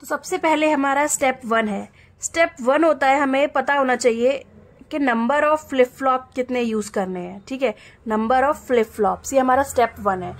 तो सबसे पहले हमारा स्टेप वन है स्टेप वन होता है हमें पता होना चाहिए कि नंबर ऑफ फ्लिप फ्लॉप कितने यूज करने हैं ठीक है नंबर ऑफ फ्लिप फ्लॉप्स ये हमारा स्टेप वन है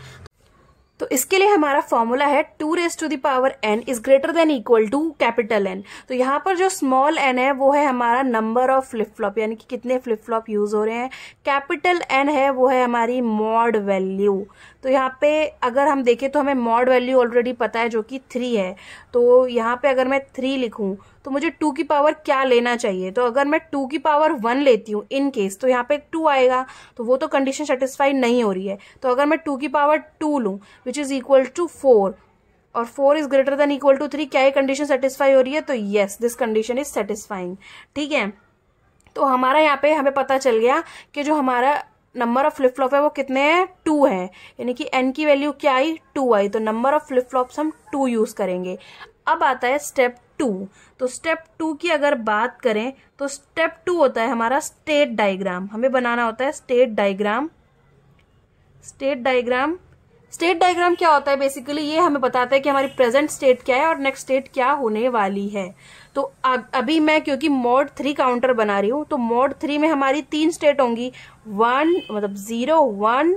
तो इसके लिए हमारा फॉर्मूला है two raise to the power N is greater than equal to capital N तो यहाँ पर जो स्मॉल एन है वो है हमारा नंबर ऑफ फ्लिप फ्लॉप यानी कि कितने फ्लिप फ्लॉप यूज हो रहे हैं कैपिटल एन है वो है हमारी मॉड वैल्यू तो यहाँ पे अगर हम देखें तो हमें मॉड वैल्यू ऑलरेडी पता है जो कि थ्री है तो यहाँ पे अगर मैं थ्री लिखूँ तो मुझे टू की पावर क्या लेना चाहिए तो अगर मैं टू की पावर वन लेती हूँ इन केस तो यहाँ पे टू आएगा तो वो तो कंडीशन सेटिस्फाई नहीं हो रही है तो अगर मैं टू की पावर टू लूँ which is equal to four और four is greater than equal to three क्या ये कंडीशन सेटिस्फाई हो रही है तो yes this condition is satisfying ठीक है तो हमारा यहाँ पे हमें पता चल गया कि जो हमारा नंबर ऑफ फ्लिप फ्लॉप है वो कितने हैं टू हैं यानी कि एन की वैल्यू क्या आई टू आई तो नंबर ऑफ फ्लिप फ्लॉप हम टू यूज करेंगे अब आता है स्टेप टू तो स्टेप टू की अगर बात करें तो स्टेप टू होता है हमारा स्टेट डायग्राम हमें बनाना होता है state diagram state diagram state diagram क्या होता है बेसिकली ये हमें बताता है कि हमारी प्रेजेंट स्टेट क्या है और नेक्स्ट स्टेट क्या होने वाली है तो अब अभी मैं क्योंकि मोड थ्री काउंटर बना रही हूँ तो मोड थ्री में हमारी तीन स्टेट होंगी वन मतलब जीरो वन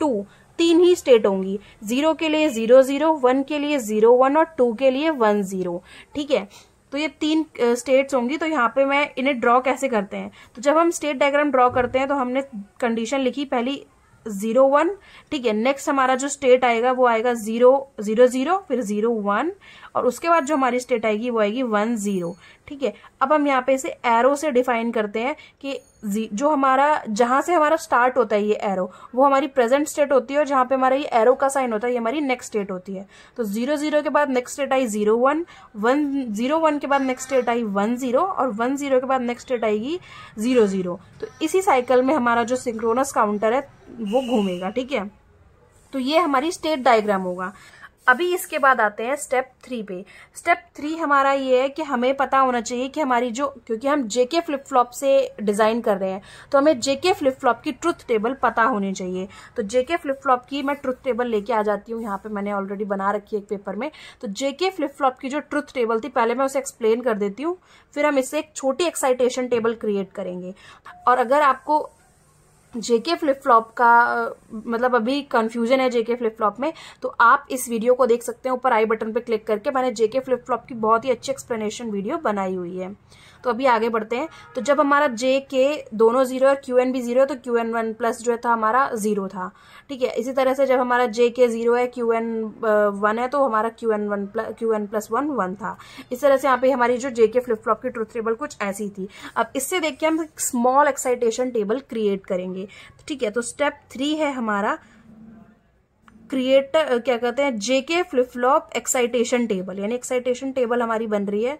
टू तीन ही स्टेट होंगी जीरो के लिए जीरो जीरो वन के लिए जीरो वन और टू के लिए वन जीरो ठीक है तो ये तीन स्टेट्स होंगी तो यहाँ पे मैं इन्हें ड्रॉ कैसे करते हैं तो जब हम स्टेट डायग्राम ड्रॉ करते हैं तो हमने कंडीशन लिखी पहली जीरो वन ठीक है नेक्स्ट हमारा जो स्टेट आएगा वो आएगा जीरो जीरो जीरो फिर जीरो वन और उसके बाद जो हमारी स्टेट आएगी वो आएगी वन जीरो ठीक है अब हम यहाँ पे इसे एरो से डिफाइन करते हैं कि जो हमारा जहां से हमारा स्टार्ट होता है ये एरो वो हमारी प्रेजेंट स्टेट होती है और जहां पे हमारा ये एरो का साइन होता है ये हमारी नेक्स्ट स्टेट होती है तो जीरो जीरो के बाद नेक्स्ट स्टेट आई zero one one zero one के बाद नेक्स्ट स्टेट आई वन जीरो और वन जीरो के बाद नेक्स्ट स्टेट आएगी जीरो जीरो तो इसी साइकिल में हमारा जो सिंक्रोनस काउंटर है वो घूमेगा ठीक है तो ये हमारी स्टेट डायग्राम होगा अभी इसके बाद आते हैं स्टेप थ्री पे स्टेप थ्री हमारा ये है कि हमें पता होना चाहिए कि हमारी जो क्योंकि हम जेके फ्लिप फ्लॉप से डिज़ाइन कर रहे हैं तो हमें जेके फ्लिप फ्लॉप की ट्रुथ टेबल पता होनी चाहिए तो जेके फ्लिप फ्लॉप की मैं ट्रुथ टेबल लेके आ जाती हूँ यहाँ पे मैंने ऑलरेडी बना रखी है एक पेपर में तो जेके फ्लिप फ्लॉप की जो ट्रुथ टेबल थी पहले मैं उसे एक्सप्लेन कर देती हूँ फिर हम इससे एक छोटी एक्साइटेशन टेबल क्रिएट करेंगे और अगर आपको जेके फ्लिप फ्लॉप का मतलब अभी कंफ्यूजन है जेके फ्लिप फ्लॉप में तो आप इस वीडियो को देख सकते हैं ऊपर आई बटन पर क्लिक करके मैंने जेके फ्लिप फ्लॉप की बहुत ही अच्छी एक्सप्लेनेशन वीडियो बनाई हुई है तो अभी आगे बढ़ते हैं तो जब हमारा जे के दोनों जीरो और क्यू एन भी जीरो है तो क्यू एन वन प्लस जो था हमारा जीरो था ठीक है इसी तरह से जब हमारा जे के जीरो है क्यू एन वन है तो हमारा Q N one plus Q N plus one one था इस तरह से यहाँ पे हमारी जो जे के फ्लिप फ्लॉप की ट्रुथ टेबल कुछ ऐसी थी अब इससे देख के हम स्मॉल एक्साइटेशन टेबल क्रिएट करेंगे ठीक है तो स्टेप थ्री है हमारा क्रिएट क्या कहते हैं JK flip flop excitation table यानी एक्साइटेशन टेबल हमारी बन रही है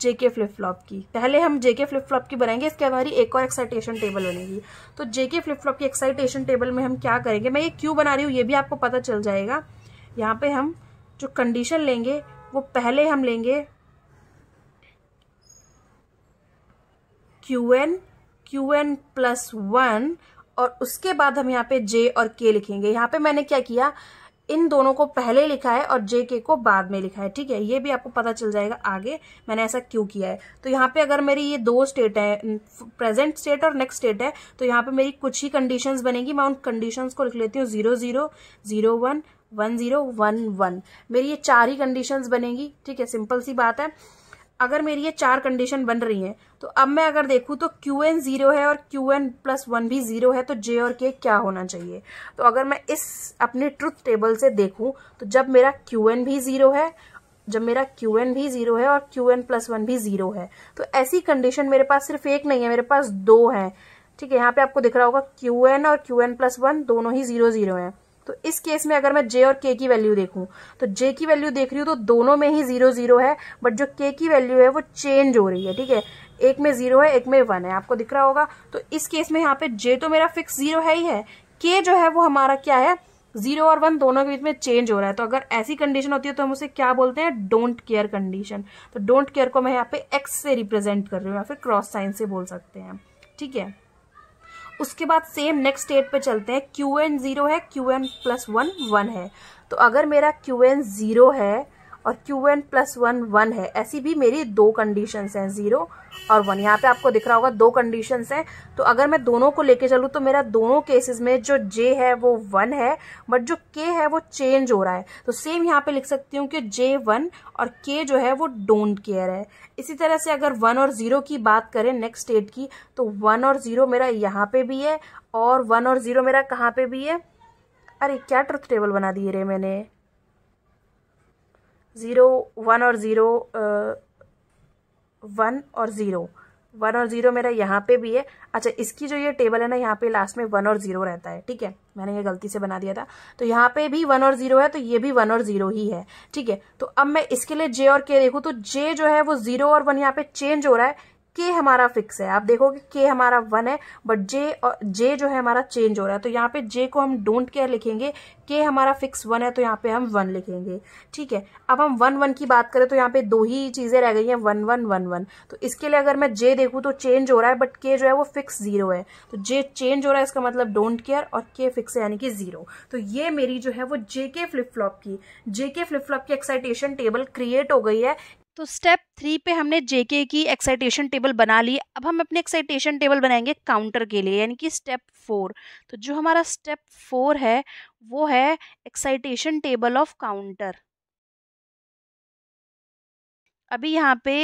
जेके फ्लिप फ्लॉप की पहले हम जेके फ्लिप फ्लॉप की बनाएंगे इसके हमारी एक और एक्साइटेशन टेबल बनेगी तो जेके फ्लिप फ्लॉप की एक्साइटेशन टेबल में हम क्या करेंगे मैं ये क्यों बना रही हूँ ये भी आपको पता चल जाएगा यहाँ पे हम जो कंडीशन लेंगे वो पहले हम लेंगे Q N Q N plus one और उसके बाद हम यहाँ पे जे और के लिखेंगे यहाँ पे मैंने क्या किया इन दोनों को पहले लिखा है और जे के को बाद में लिखा है ठीक है ये भी आपको पता चल जाएगा आगे मैंने ऐसा क्यों किया है तो यहाँ पे अगर मेरी ये दो स्टेट है प्रेजेंट स्टेट और नेक्स्ट स्टेट है तो यहाँ पे मेरी कुछ ही कंडीशंस बनेगी मैं उन कंडीशंस को लिख लेती हूँ zero zero zero one one zero one one मेरी ये चार ही कंडीशंस बनेगी ठीक है सिंपल सी बात है अगर मेरी ये चार कंडीशन बन रही हैं तो अब मैं अगर देखूं तो क्यू एन जीरो है और क्यू एन प्लस वन भी जीरो है तो जे और के क्या होना चाहिए तो अगर मैं इस अपने ट्रुथ टेबल से देखूं तो जब मेरा क्यू एन भी जीरो है जब मेरा क्यू एन भी जीरो है और क्यू एन प्लस वन भी जीरो है तो ऐसी कंडीशन मेरे पास सिर्फ एक नहीं है मेरे पास दो है ठीक है यहाँ पे आपको दिख रहा होगा क्यू एन और क्यू एन प्लस वन दोनों ही जीरो जीरो है तो इस केस में अगर मैं जे और के की वैल्यू देखूं तो जे की वैल्यू देख रही हूं तो दोनों में ही जीरो जीरो है बट जो के की वैल्यू है वो चेंज हो रही है ठीक है एक में जीरो है एक में वन है आपको दिख रहा होगा तो इस केस में यहाँ पे जे तो मेरा फिक्स जीरो है ही है के जो है वो हमारा क्या है जीरो और वन दोनों के बीच में चेंज हो रहा है तो अगर ऐसी कंडीशन होती है तो हम उसे क्या बोलते हैं डोंट केयर कंडीशन तो डोंट केयर को मैं यहाँ पे एक्स से रिप्रेजेंट कर रही हूँ या फिर क्रॉस साइन से बोल सकते हैं ठीक है उसके बाद सेम नेक्स्ट स्टेट पे चलते हैं क्यू एन जीरो है Q N plus one one है तो अगर मेरा क्यू एन जीरो है और Q N plus one one है ऐसी भी मेरी दो कंडीशंस हैं ज़ीरो और वन यहाँ पे आपको दिख रहा होगा दो कंडीशंस हैं तो अगर मैं दोनों को लेके चलूँ तो मेरा दोनों केसेस में जो जे है वो वन है बट जो के है वो चेंज हो रहा है तो सेम यहाँ पे लिख सकती हूँ कि जे वन और के जो है वो डोंट केयर है इसी तरह से अगर वन और ज़ीरो की बात करें नेक्स्ट स्टेट की तो वन और ज़ीरो मेरा यहाँ पे भी है और वन और ज़ीरो मेरा कहाँ पे भी है अरे क्या ट्रुथ टेबल बना दिए रे मैंने ज़ीरो वन और ज़ीरो वन और ज़ीरो वन और ज़ीरो मेरा यहाँ पे भी है अच्छा इसकी जो ये टेबल है ना यहाँ पे लास्ट में वन और ज़ीरो रहता है ठीक है मैंने ये गलती से बना दिया था तो यहाँ पे भी वन और ज़ीरो है तो ये भी वन और ज़ीरो ही है ठीक है तो अब मैं इसके लिए जे और के देखूँ तो जे जो है वो ज़ीरो और वन यहाँ पे चेंज हो रहा है के हमारा फिक्स है आप देखोगे के हमारा वन है बट जे और जे जो है हमारा चेंज हो रहा है तो यहाँ पे जे को हम डोंट केयर लिखेंगे के हमारा फिक्स वन है तो यहाँ पे हम वन लिखेंगे ठीक है अब हम वन वन की बात करें तो यहाँ पे दो ही चीज़ें रह गई हैं वन वन वन वन तो इसके लिए अगर मैं जे देखूँ तो चेंज हो रहा है बट के जो है वो फिक्स जीरो है तो जे चेंज हो रहा है इसका मतलब डोंट केयर और के फिक्स है यानी कि जीरो तो ये मेरी जो है वो जे के फ्लिप फ्लॉप की जे के फ्लिप फ्लॉप की एक्साइटेशन टेबल क्रिएट हो गई है तो स्टेप थ्री पे हमने जेके की एक्साइटेशन टेबल बना ली अब हम अपने एक्साइटेशन टेबल बनाएंगे काउंटर के लिए यानी कि स्टेप फोर तो जो हमारा स्टेप फोर है वो है एक्साइटेशन टेबल ऑफ काउंटर अभी यहाँ पे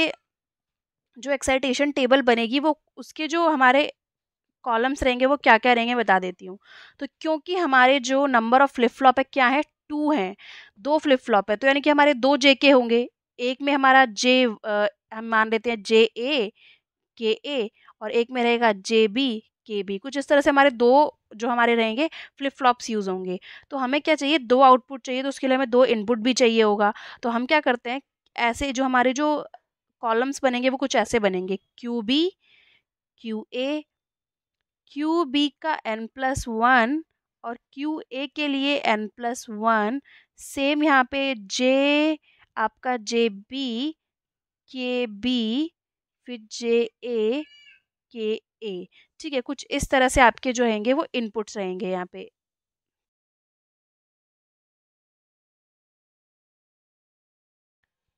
जो एक्साइटेशन टेबल बनेगी वो उसके जो हमारे कॉलम्स रहेंगे वो क्या क्या रहेंगे बता देती हूँ तो क्योंकि हमारे जो नंबर ऑफ फ्लिप फ्लॉप है क्या है टू हैं दो फ्लिप फ्लॉप है तो यानी कि हमारे दो जेके होंगे एक में हमारा जे हम मान लेते हैं जे ए के ए और एक में रहेगा जे बी के बी कुछ इस तरह से हमारे दो जो हमारे रहेंगे फ्लिप फ्लॉप्स यूज़ होंगे तो हमें क्या चाहिए दो आउटपुट चाहिए तो उसके लिए हमें दो इनपुट भी चाहिए होगा तो हम क्या करते हैं ऐसे जो हमारे जो कॉलम्स बनेंगे वो कुछ ऐसे बनेंगे Q B Q A Q B का एन प्लस वन और क्यू ए के लिए एन प्लस वन सेम यहाँ पे जे आपका जे बी के बी फिर जे ए के ए ठीक है कुछ इस तरह से आपके जो रहेंगे वो इनपुट्स रहेंगे यहाँ पे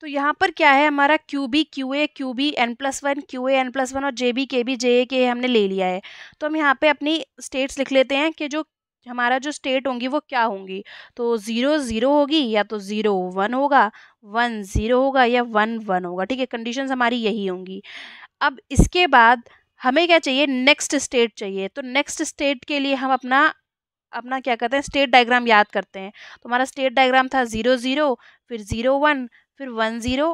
तो यहाँ पर क्या है हमारा Q B Q A Q B N plus one Q A N plus one और J B K B J A के हमने ले लिया है तो हम यहाँ पे अपनी स्टेट्स लिख लेते हैं कि जो हमारा जो स्टेट होंगी वो क्या होंगी तो ज़ीरो ज़ीरो होगी या तो ज़ीरो वन होगा वन ज़ीरो होगा या वन वन होगा ठीक है कंडीशंस हमारी यही होंगी अब इसके बाद हमें क्या चाहिए नेक्स्ट स्टेट चाहिए तो नेक्स्ट स्टेट के लिए हम अपना अपना क्या करते हैं स्टेट डायग्राम याद करते हैं तो हमारा स्टेट डायग्राम था ज़ीरो ज़ीरो फिर ज़ीरो वन फिर वन ज़ीरो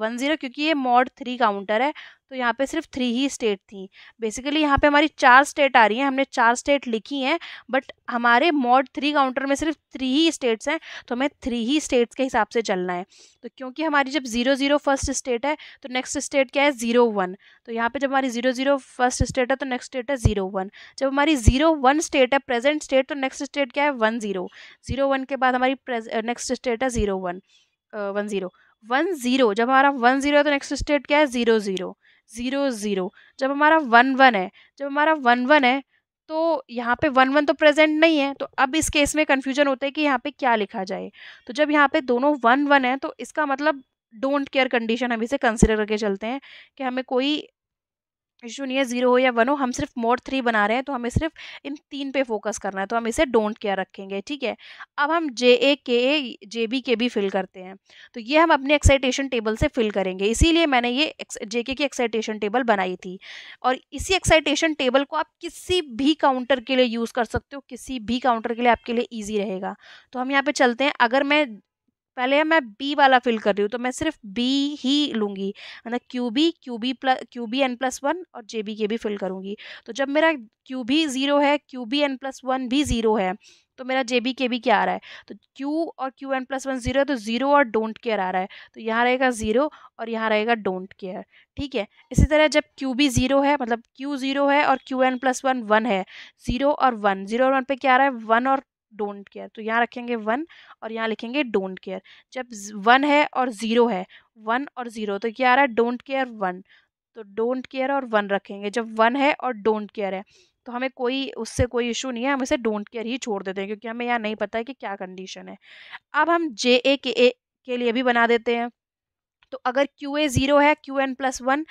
वन ज़ीरो क्योंकि ये मॉड थ्री काउंटर है तो यहाँ पे सिर्फ थ्री ही स्टेट थी बेसिकली यहाँ पे हमारी चार स्टेट आ रही हैं हमने चार स्टेट लिखी हैं बट हमारे मॉड थ्री काउंटर में सिर्फ थ्री ही स्टेट्स हैं तो हमें थ्री ही स्टेट्स के हिसाब से चलना है तो क्योंकि हमारी जब ज़ीरो ज़ीरो फर्स्ट स्टेट है तो नेक्स्ट स्टेट क्या है ज़ीरो वन तो यहाँ पर जब हमारी ज़ीरो ज़ीरो फर्स्ट स्टेट है तो नेक्स्ट स्टेट है ज़ीरो वन जब हमारी ज़ीरो वन स्टेट है प्रेजेंट स्टेट तो नेक्स्ट स्टेट क्या है वन ज़ीरो ज़ीरो वन के बाद हमारी नेक्स्ट स्टेट है zero one one zero one zero जब हमारा वन ज़ीरो है तो नेक्स्ट स्टेट क्या है ज़ीरो ज़ीरो ज़ीरो ज़ीरो जब हमारा वन वन है जब हमारा वन वन है तो यहाँ पे वन वन तो प्रेजेंट नहीं है तो अब इस केस में कन्फ्यूजन होता है कि यहाँ पे क्या लिखा जाए तो जब यहाँ पे दोनों वन वन है तो इसका मतलब डोंट केयर कंडीशन हम इसे कंसिडर करके चलते हैं कि हमें कोई इशू नहीं है जीरो हो या वन हो हम सिर्फ मोड थ्री बना रहे हैं तो हमें सिर्फ इन तीन पे फोकस करना है तो हम इसे डोंट केयर रखेंगे ठीक है अब हम J A K A J B K B fill करते हैं तो ये हम अपने एक्साइटेशन टेबल से फिल करेंगे इसीलिए मैंने ये जे के की एक्साइटेशन टेबल बनाई थी और इसी एक्साइटेशन टेबल को आप किसी भी काउंटर के लिए यूज़ कर सकते हो किसी भी काउंटर के लिए आपके लिए ईजी रहेगा तो हम यहाँ पर चलते हैं अगर मैं पहले मैं बी वाला फिल कर रही हूँ तो मैं सिर्फ बी ही लूँगी मतलब Q B Q B plus Q B N plus one और जे बी के भी फिल करूँगी तो जब मेरा क्यू बी ज़ीरो है Q B N plus one भी ज़ीरो है तो मेरा जे बी के भी क्या आ रहा है तो क्यू और Q N plus one zero है तो ज़ीरो और डोंट केयर आ रहा है तो यहाँ रहेगा ज़ीरो और यहाँ रहेगा डोंट केयर ठीक है इसी तरह जब क्यू बी ज़ीरो है मतलब क्यू ज़ीरो है और Q N plus one one है ज़ीरो और वन ज़ीरो और वन पे क्या आ रहा है वन और डोंट केयर तो यहाँ रखेंगे वन और यहाँ लिखेंगे डोंट केयर जब वन है और ज़ीरो है वन और ज़ीरो तो क्या आ रहा है डोंट केयर वन तो डोंट केयर और वन रखेंगे जब वन है और डोंट केयर है तो हमें कोई उससे कोई इशू नहीं है हम इसे डोंट केयर ही छोड़ देते हैं क्योंकि हमें यहाँ नहीं पता है कि क्या कंडीशन है अब हम जे ए के ए के लिए भी बना देते हैं तो अगर क्यू ए ज़ीरो है Q N plus one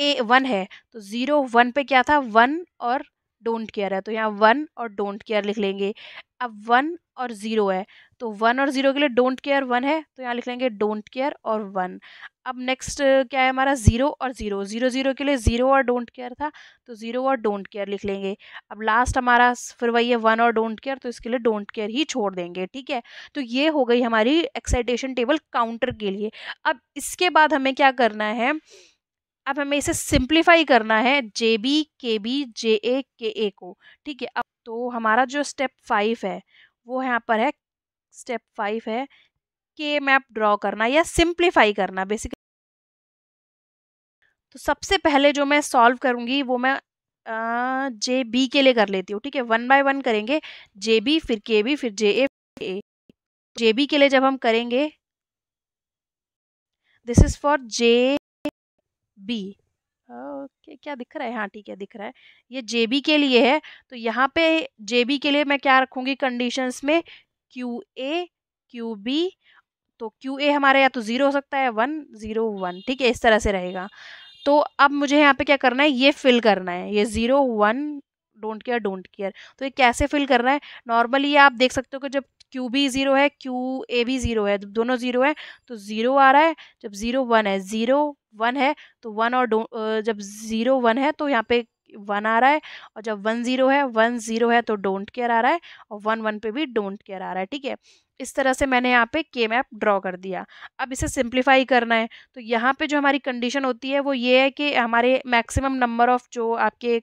A one है तो ज़ीरो वन पे क्या था वन और डोंट केयर है तो यहाँ वन और डोंट केयर लिख लेंगे अब वन और ज़ीरो है तो वन और ज़ीरो के लिए डोंट केयर वन है तो यहाँ लिख लेंगे डोंट केयर और वन अब नेक्स्ट क्या है हमारा ज़ीरो और ज़ीरो ज़ीरो ज़ीरो के लिए ज़ीरो और डोंट केयर था तो ज़ीरो और डोंट केयर लिख लेंगे अब लास्ट हमारा फिर वही है वन और डोंट केयर तो इसके लिए डोंट केयर ही छोड़ देंगे ठीक है तो ये हो गई हमारी एक्साइटेशन टेबल काउंटर के लिए अब इसके बाद हमें क्या करना है अब हमें इसे सिंप्लीफाई करना है J B K B J A K ए को ठीक है अब तो हमारा जो स्टेप फाइव है वो यहाँ पर है स्टेप फाइव है के मैप ड्रॉ करना या सिंप्लीफाई करना बेसिकली तो सबसे पहले जो मैं सॉल्व करूँगी वो मैं जे बी के लिए कर लेती हूँ ठीक है वन बाय वन करेंगे जे बी फिर के बी फिर जे ए ए जे बी के लिए जब हम करेंगे this is for J B okay क्या दिख रहा है हाँ ठीक है दिख रहा है ये जे बी के लिए है तो यहाँ पे जे बी के लिए मैं क्या रखूँगी कंडीशंस में क्यू ए क्यू बी तो क्यू ए हमारा या तो ज़ीरो हो सकता है वन ज़ीरो वन ठीक है इस तरह से रहेगा तो अब मुझे यहाँ पे क्या करना है ये फिल करना है ये zero one don't care don't care तो ये कैसे फिल करना है नॉर्मली आप देख सकते हो कि जब क्यू भी ज़ीरो है क्यू ए भी ज़ीरो है जब दोनों ज़ीरो है तो ज़ीरो आ रहा है जब ज़ीरो वन है ज़ीरो वन है तो वन और जब ज़ीरो वन है तो यहाँ पे वन आ रहा है और जब वन ज़ीरो है वन ज़ीरो है तो डोंट केयर आ रहा है और वन वन पे भी डोंट केयर आ रहा है ठीक है इस तरह से मैंने यहाँ पे के मैप ड्रॉ कर दिया अब इसे सिंप्लीफाई करना है तो यहाँ पे जो हमारी कंडीशन होती है वो ये है कि हमारे मैक्सिमम नंबर ऑफ़ जो आपके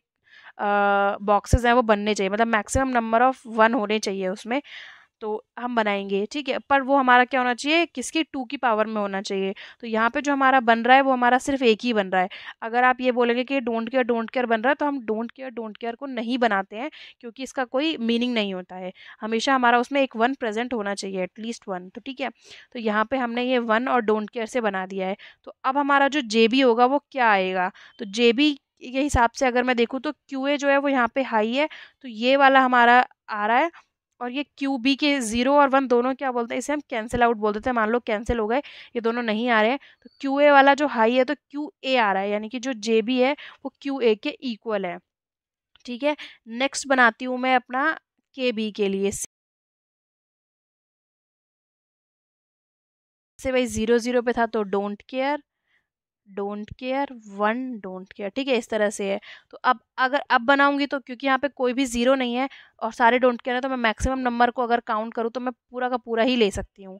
बॉक्सेस हैं वो बनने चाहिए मतलब मैक्सिमम नंबर ऑफ़ वन होने चाहिए उसमें तो हम बनाएंगे ठीक है पर वो हमारा क्या होना चाहिए किसकी टू की पावर में होना चाहिए तो यहाँ पे जो हमारा बन रहा है वो हमारा सिर्फ एक ही बन रहा है अगर आप ये बोलेंगे कि डोंट केयर डोंट केयर बन रहा है तो हम डोंट केयर डोंट केयर को नहीं बनाते हैं क्योंकि इसका कोई मीनिंग नहीं होता है हमेशा हमारा उसमें एक वन प्रेजेंट होना चाहिए एटलीस्ट वन तो ठीक है तो यहाँ पर हमने ये वन और डोंट केयर से बना दिया है तो अब हमारा जो जे होगा वो क्या आएगा तो जे के हिसाब से अगर मैं देखूँ तो क्यू जो है वो यहाँ पर हाई है तो ये वाला हमारा आ रहा है और ये क्यू बी के ज़ीरो और वन दोनों क्या बोलते हैं इसे हम कैंसिल आउट बोल देते हैं मान लो कैंसिल हो गए ये दोनों नहीं आ रहे हैं तो क्यू ए वाला जो हाई है तो क्यू ए आ रहा है यानी कि जो जे बी है वो क्यू ए के इक्वल है ठीक है नेक्स्ट बनाती हूँ मैं अपना के बी के लिए से भाई ज़ीरो ज़ीरो पे था तो don't care don't care one don't care ठीक है इस तरह से है तो अब अगर अब बनाऊंगी तो क्योंकि यहाँ पे कोई भी ज़ीरो नहीं है और सारे डोंट केयर है तो मैं मैक्सिमम नंबर को अगर काउंट करूँ तो मैं पूरा का पूरा ही ले सकती हूँ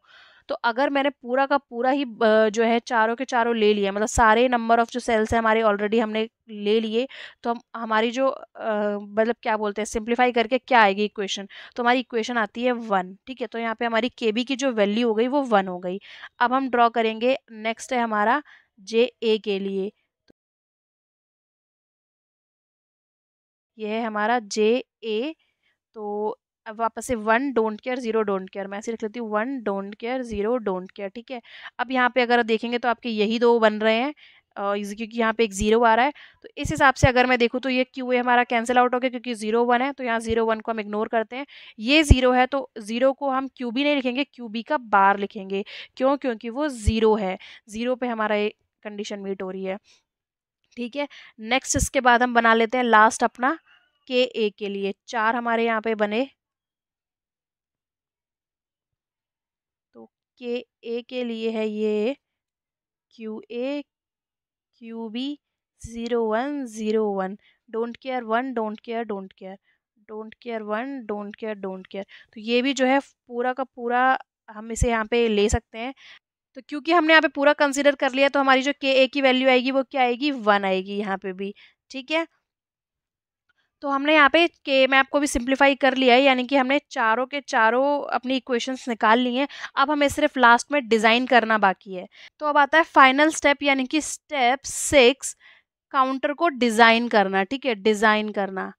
तो अगर मैंने पूरा का पूरा ही जो है चारों के चारों ले लिया मतलब सारे नंबर ऑफ जो सेल्स हैं हमारे ऑलरेडी हमने ले लिए तो हम हमारी जो मतलब क्या बोलते हैं सिंप्लीफाई करके क्या आएगी इक्वेशन तो हमारी इक्वेशन आती है वन ठीक है तो यहाँ पे हमारी के की जो वैल्यू हो गई वो वन हो गई अब हम ड्रॉ करेंगे नेक्स्ट है हमारा जे ए के लिए यह है हमारा जे ए तो अब वापस से one don't care zero don't care मैं ऐसे लिख लेती हूँ one don't care zero don't care ठीक है अब यहाँ पे अगर देखेंगे तो आपके यही दो बन रहे हैं क्योंकि यहाँ पे एक ज़ीरो आ रहा है तो इस हिसाब से अगर मैं देखूँ तो ये क्यू ए हमारा कैंसिल आउट हो गया क्योंकि ज़ीरो वन है तो यहाँ ज़ीरो वन को हम इग्नोर करते हैं ये ज़ीरो है तो ज़ीरो को हम क्यू बी नहीं लिखेंगे क्यू बी का बार लिखेंगे क्यों क्योंकि वो ज़ीरो है ज़ीरो पे हमारा कंडीशन मीट हो रही है ठीक है नेक्स्ट इसके बाद हम बना लेते हैं लास्ट अपना के ए के लिए चार हमारे यहाँ पे बने तो के ए के लिए है ये Q A Q B zero one zero one don't care one don't care don't care don't care one don't care don't care तो ये भी जो है पूरा का पूरा हम इसे यहाँ पे ले सकते हैं तो क्योंकि हमने यहाँ पे पूरा कंसिडर कर लिया तो हमारी जो के ए की वैल्यू आएगी वो क्या आएगी वन आएगी यहाँ पे भी ठीक है तो हमने यहाँ पे के मैप आपको भी सिंप्लीफाई कर लिया है यानी कि हमने चारों के चारों अपनी इक्वेशंस निकाल ली हैं अब हमें सिर्फ लास्ट में डिज़ाइन करना बाकी है तो अब आता है फाइनल स्टेप यानी कि स्टेप सिक्स काउंटर को डिज़ाइन करना ठीक है डिज़ाइन करना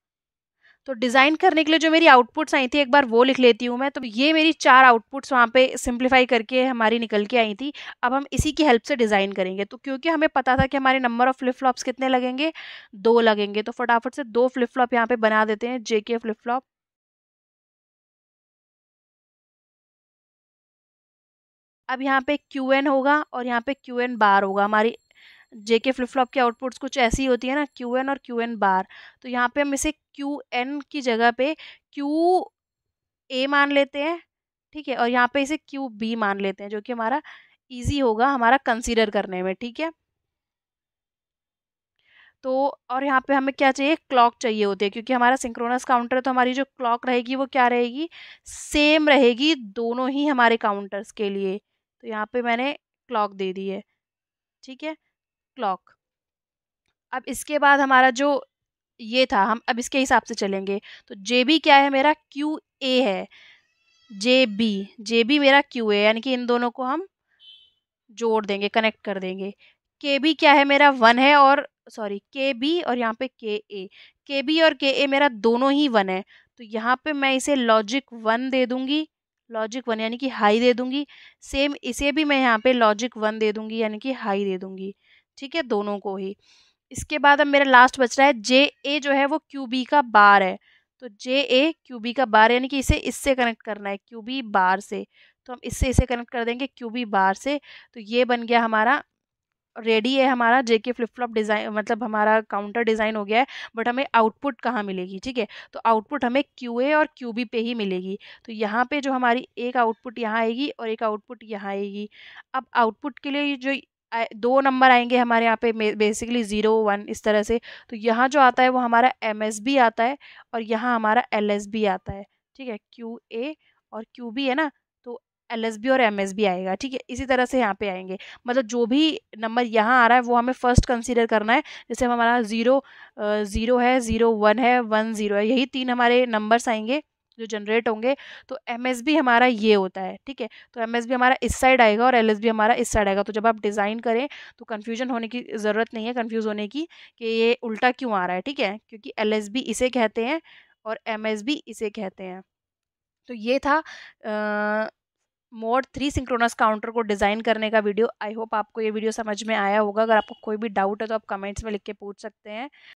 तो डिज़ाइन करने के लिए जो मेरी आउटपुट्स आई थी एक बार वो लिख लेती हूँ मैं तो ये मेरी चार आउटपुट्स वहाँ पे सिंप्लीफाई करके हमारी निकल के आई थी अब हम इसी की हेल्प से डिज़ाइन करेंगे तो क्योंकि हमें पता था कि हमारे नंबर ऑफ़ फ्लिप फ्लॉप्स कितने लगेंगे दो लगेंगे तो फटाफट से दो फ्लिप फ्लॉप यहाँ पे बना देते हैं जे के फ्लिप फ्लॉप अब यहाँ पे क्यू एन होगा और यहाँ पे क्यू एन बार होगा हमारी जेके फ्लिप फ्लॉप के आउटपुट्स कुछ ऐसी होती है ना क्यू एन और क्यू एन बार तो यहाँ पे हम इसे क्यू एन की जगह पे क्यू ए मान लेते हैं ठीक है और यहाँ पे इसे क्यू बी मान लेते हैं जो कि हमारा ईजी होगा हमारा कंसिडर करने में ठीक है तो और यहाँ पे हमें क्या चाहिए क्लॉक चाहिए होती है क्योंकि हमारा सिंक्रोनस काउंटर तो हमारी जो क्लॉक रहेगी वो क्या रहेगी सेम रहेगी दोनों ही हमारे काउंटर्स के लिए तो यहाँ पे मैंने क्लॉक दे दी है ठीक है क्लॉक अब इसके बाद हमारा जो ये था हम अब इसके हिसाब से चलेंगे तो जे बी क्या है मेरा क्यू ए है जे बी जे बी मेरा क्यू ए यानी कि इन दोनों को हम जोड़ देंगे कनेक्ट कर देंगे के बी क्या है मेरा वन है और सॉरी के बी और यहाँ पे के ए के बी और के ए मेरा दोनों ही वन है तो यहाँ पे मैं इसे लॉजिक वन दे दूँगी लॉजिक वन यानी कि हाई दे दूँगी सेम इसे भी मैं यहाँ पे लॉजिक वन दे दूँगी यानी कि हाई दे दूँगी ठीक है दोनों को ही इसके बाद अब मेरा लास्ट बच रहा है जे ए जो है वो क्यू बी का बार है तो जे ए क्यू बी का बार यानी कि इसे इससे कनेक्ट करना है क्यू बी बार से तो हम इससे इसे कनेक्ट कर देंगे क्यू बी बार से तो ये बन गया हमारा रेडी है हमारा जे के फ्लिप फ्लॉप डिज़ाइन मतलब हमारा काउंटर डिज़ाइन हो गया है बट हमें आउटपुट कहाँ मिलेगी ठीक है तो आउटपुट हमें क्यू ए और क्यू बी पे ही मिलेगी तो यहाँ पे जो हमारी एक आउटपुट यहाँ आएगी और एक आउटपुट यहाँ आएगी अब आउटपुट के लिए जो दो नंबर आएंगे हमारे यहाँ पे बेसिकली ज़ीरो वन इस तरह से तो यहाँ जो आता है वो हमारा एम आता है और यहाँ हमारा एल आता है ठीक है क्यू ए और क्यू बी है ना तो एल और एम आएगा ठीक है इसी तरह से यहाँ पे आएंगे मतलब जो भी नंबर यहाँ आ रहा है वो हमें फ़र्स्ट कंसीडर करना है जैसे हमारा ज़ीरो ज़ीरो है ज़ीरो वन है वन ज़ीरो है यही तीन हमारे नंबर्स आएंगे जो जनरेट होंगे तो एम हमारा ये होता है ठीक है तो एम हमारा इस साइड आएगा और एल हमारा इस साइड आएगा तो जब आप डिज़ाइन करें तो कन्फ्यूजन होने की ज़रूरत नहीं है कन्फ्यूज़ होने की कि ये उल्टा क्यों आ रहा है ठीक है क्योंकि एल इसे कहते हैं और एम इसे कहते हैं तो ये था मोड थ्री सिंक्रोनस काउंटर को डिज़ाइन करने का वीडियो आई होप आपको ये वीडियो समझ में आया होगा अगर आपको कोई भी डाउट है तो आप कमेंट्स में लिख के पूछ सकते हैं